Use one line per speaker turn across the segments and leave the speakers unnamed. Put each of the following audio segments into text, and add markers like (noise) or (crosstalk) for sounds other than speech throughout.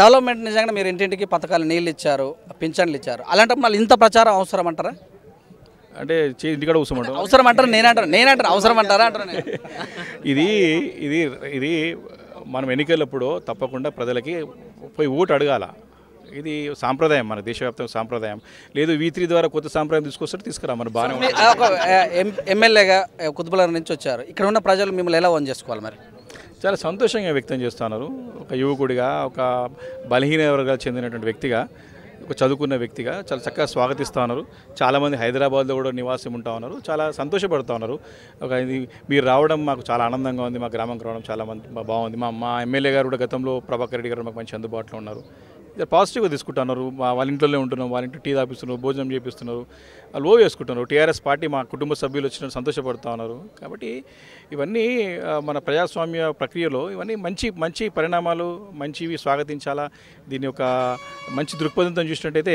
development నిజంగా మీరు ఇంటింటికి పథకాలు నీళ్ళు ఇచ్చారు పింఛన్లు ఇచ్చారు అలాంటప్పుడు మళ్ళీ ఇంత ప్రచారం అవసరం అంటారా
అంటే ఇంటికాడ అవసరం అంటారు
అవసరం అంటారు నేనంటారు నేనంటారు అవసరం అంటారా అంటారు
(laughs) ఇది ఇది ఇది మనం ఎన్నికలప్పుడు తప్పకుండా ప్రజలకి పోయి ఓటు అడగాల ఇది సాంప్రదాయం మన
దేశవ్యాప్తంగా సాంప్రదాయం లేదు వీ త్రీ ద్వారా కొత్త సాంప్రదాయం తీసుకొస్తే తీసుకురా మన బాగానే ఎమ్మెల్యేగా కుతుబుల నుంచి వచ్చారు ఇక్కడ ఉన్న ప్రజలు మిమ్మల్ని ఎలా వన్ చేసుకోవాలి మరి చాలా సంతోషంగా
వ్యక్తం చేస్తున్నారు ఒక యువకుడిగా ఒక బలహీన వర్గాలకు చెందినటువంటి వ్యక్తిగా ఒక చదువుకున్న వ్యక్తిగా చాలా చక్కగా స్వాగతిస్తూ ఉన్నారు చాలామంది హైదరాబాద్లో కూడా నివాసం ఉంటా ఉన్నారు చాలా సంతోషపడుతూ ఉన్నారు ఒక ఇది మీరు రావడం మాకు చాలా ఆనందంగా ఉంది మా గ్రామంకి రావడం చాలా మంది బాగుంది మా మా ఎమ్మెల్యే గారు కూడా గతంలో ప్రభాకర్ రెడ్డి గారు మాకు మంచి అందుబాటులో ఉన్నారు పాజిటివ్గా తీసుకుంటున్నారు వాళ్ళ ఇంట్లోనే ఉంటున్నాం వాళ్ళ ఇంటి టీ తాపిస్తున్నారు భోజనం చేపిస్తున్నారు లో చేసుకుంటున్నారు టీఆర్ఎస్ పార్టీ మా కుటుంబ సభ్యులు వచ్చిన సంతోషపడుతూ ఉన్నారు కాబట్టి ఇవన్నీ మన ప్రజాస్వామ్య ప్రక్రియలో ఇవన్నీ మంచి మంచి పరిణామాలు మంచివి స్వాగతించాలా దీని యొక్క మంచి దృక్పథంతో చూసినట్టయితే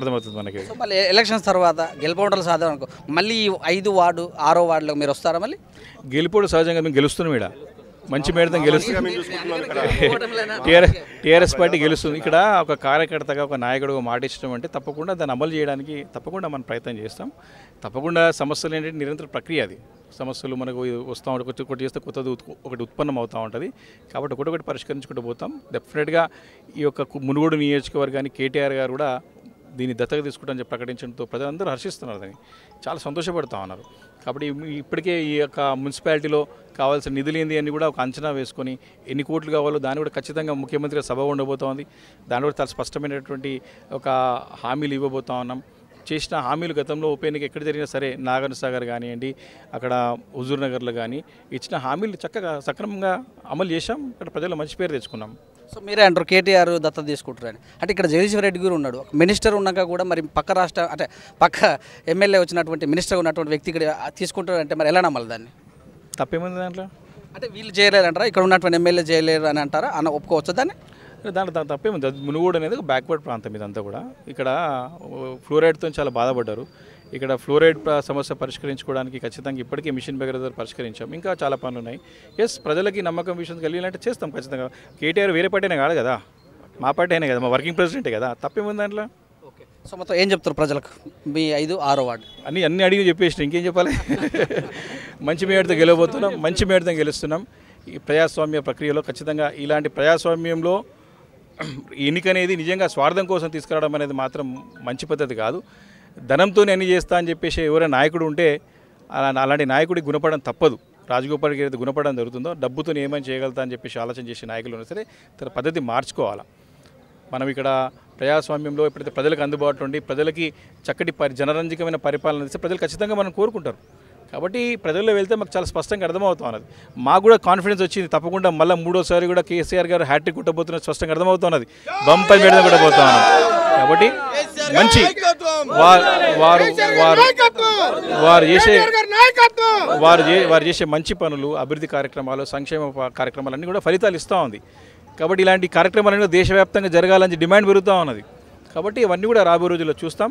అర్థమవుతుంది మనకి మళ్ళీ ఎలక్షన్స్ తర్వాత గెలుపోవడం సాధారణ మళ్ళీ ఐదు వార్డు ఆరో వార్డులో మీరు వస్తారా మళ్ళీ గెలుపోవడం సహజంగా మేము గెలుస్తున్నాం ఇక్కడ మంచి మేడతం గెలుస్తుంది
టీఆర్ఎస్ పార్టీ గెలుస్తుంది ఇక్కడ ఒక కార్యకర్తగా ఒక నాయకుడు మాట ఇచ్చడం అంటే తప్పకుండా దాన్ని అమలు చేయడానికి తప్పకుండా మనం ప్రయత్నం చేస్తాం తప్పకుండా సమస్యలు ఏంటంటే నిరంతర ప్రక్రియ అది సమస్యలు మనకు వస్తూ ఉంటాయి ఒకటి చేస్తే కొత్తది ఒకటి ఉత్పన్నం అవుతూ ఉంటుంది కాబట్టి ఒకటి ఒకటి పరిష్కరించుకుంటూ పోతాం డెఫినెట్గా ఈ యొక్క మునుగోడు నియోజకవర్గాన్ని కేటీఆర్ గారు కూడా దీన్ని దత్తగా అని చెప్పి ప్రకటించడంతో ప్రజలందరూ హర్షిస్తున్నారు దాన్ని చాలా సంతోషపడుతూ ఉన్నారు కాబట్టి ఇప్పటికే ఈ యొక్క మున్సిపాలిటీలో కావాల్సిన నిధులు ఏంది అని కూడా ఒక అంచనా వేసుకొని ఎన్ని కోట్లు కావాలో దాన్ని కూడా ఖచ్చితంగా ముఖ్యమంత్రి సభ ఉండబోతోంది దాని కూడా చాలా స్పష్టమైనటువంటి ఒక హామీలు ఇవ్వబోతా ఉన్నాం చేసిన హామీలు గతంలో ఉప ఎన్నిక ఎక్కడ జరిగినా సరే నాగర్ సాగర్ కానివ్వండి అక్కడ హుజూర్ నగర్లో కానీ ఇచ్చిన హామీలు చక్కగా సక్రమంగా అమలు చేశాం అక్కడ
ప్రజలు మంచి పేరు తెచ్చుకున్నాం సో మీరే అంటారు కేటీఆర్ దత్త తీసుకుంటారని అంటే ఇక్కడ జగదీశ్వర రెడ్డి గారు ఉన్నాడు మినిస్టర్ ఉన్నాక కూడా మరి పక్క రాష్ట్ర అంటే పక్క ఎమ్మెల్యే వచ్చినటువంటి మినిస్టర్ ఉన్నటువంటి వ్యక్తి ఇక్కడ తీసుకుంటారంటే మరి ఎలా నమ్మాలి దాన్ని తప్పేముంది దాంట్లో అంటే వీళ్ళు చేయలేరంటారా ఇక్కడ ఉన్నటువంటి ఎమ్మెల్యే చేయలేరు అని అంటారా అన్న ఒప్పుకోవచ్చు దాన్ని
దాంట్లో దాని తప్పేముంది మునుగోడు అనేది బ్యాక్వర్డ్ ప్రాంతం ఇదంతా కూడా ఇక్కడ ఫ్లోరైడ్తో చాలా బాధపడ్డారు ఇక్కడ ఫ్లోరైడ్ సమస్య పరిష్కరించుకోవడానికి ఖచ్చితంగా ఇప్పటికే మిషన్ బెగర్ పరిష్కరించాం ఇంకా చాలా పనులు ఉన్నాయి ఎస్ ప్రజలకి నమ్మకం విషయం కలిగినట్టు చేస్తాం ఖచ్చితంగా కేటీఆర్ వేరే పార్టీనే కాదు కదా మా పార్టీ అయినా కదా మా వర్కింగ్ ప్రెసిడెంటే కదా తప్పేముంది దాంట్లో ఓకే సో మొత్తం ఏం చెప్తారు ప్రజలకు మీ ఐదు ఆరో వార్డు అన్ని అన్ని అడిగి చెప్పేసి ఇంకేం చెప్పాలి మంచి మేడతో గెలవబోతున్నాం మంచి మేడతో గెలుస్తున్నాం ఈ ప్రజాస్వామ్య ప్రక్రియలో ఖచ్చితంగా ఇలాంటి ప్రజాస్వామ్యంలో ఎన్నిక అనేది నిజంగా స్వార్థం కోసం తీసుకురావడం అనేది మాత్రం మంచి పద్ధతి కాదు ధనంతో నేను చేస్తా అని చెప్పేసి ఎవరైనా నాయకుడు ఉంటే అలాంటి నాయకుడికి గుణపడడం తప్పదు రాజగోపాల్ గారి గుణపడడం జరుగుతుందో డబ్బుతో ఏమైనా చేయగలుగుతా అని చెప్పేసి ఆలోచన చేసే నాయకులు ఉన్నా సరే తన పద్ధతి మార్చుకోవాలా మనం ఇక్కడ ప్రజాస్వామ్యంలో ఎప్పుడైతే ప్రజలకు అందుబాటులో ఉండి ప్రజలకి చక్కటి పరి జనరంజకమైన పరిపాలన ఇస్తే ప్రజలు ఖచ్చితంగా మనం కోరుకుంటారు కాబట్టి ప్రజల్లో వెళ్తే మాకు చాలా స్పష్టంగా అర్థమవుతా ఉన్నది మాకు కూడా కాన్ఫిడెన్స్ వచ్చింది తప్పకుండా మళ్ళీ మూడోసారి కూడా కేసీఆర్ గారు హ్యాట్రిక్ కుట్టబోతున్నది స్పష్టంగా అర్థమవుతున్నది బంపై మీద కూడా ఉన్నది కాబట్టి మంచి వారు వారు వారు చేసే వారు వారు చేసే మంచి పనులు అభివృద్ధి కార్యక్రమాలు సంక్షేమ కార్యక్రమాలన్నీ కూడా ఫలితాలు ఇస్తూ ఉంది కాబట్టి ఇలాంటి కార్యక్రమాలన్నీ దేశవ్యాప్తంగా జరగాలని డిమాండ్ పెరుగుతూ ఉన్నది కాబట్టి ఇవన్నీ కూడా రాబోయే రోజుల్లో చూస్తాం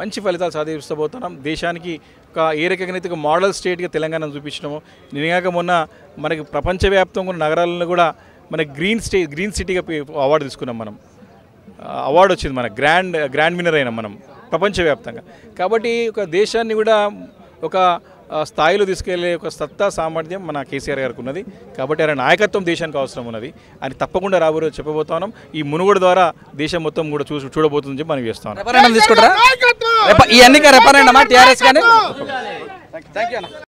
మంచి ఫలితాలు సాధిస్తబోతున్నాం దేశానికి ఒక ఏ రకమైనది మోడల్ స్టేట్గా తెలంగాణ చూపించడము నిన్నగాక మొన్న మనకి ప్రపంచవ్యాప్తంగా ఉన్న నగరాలను కూడా మన గ్రీన్ స్టే గ్రీన్ సిటీగా అవార్డు తీసుకున్నాం మనం అవార్డు వచ్చింది మన గ్రాండ్ గ్రాండ్ విన్నర్ అయినా మనం ప్రపంచవ్యాప్తంగా కాబట్టి ఒక దేశాన్ని కూడా ఒక స్థాయిలో తీసుకెళ్లే ఒక సత్తా సామర్థ్యం మన కేసీఆర్ గారికి ఉన్నది కాబట్టి ఆయన నాయకత్వం దేశానికి అవసరం ఉన్నది అని తప్పకుండా రాబోయే ఉన్నాం ఈ మునుగోడు ద్వారా దేశం మొత్తం కూడా చూసి చూడబోతుందని చెప్పి మనం చేస్తాం తీసుకుంటారా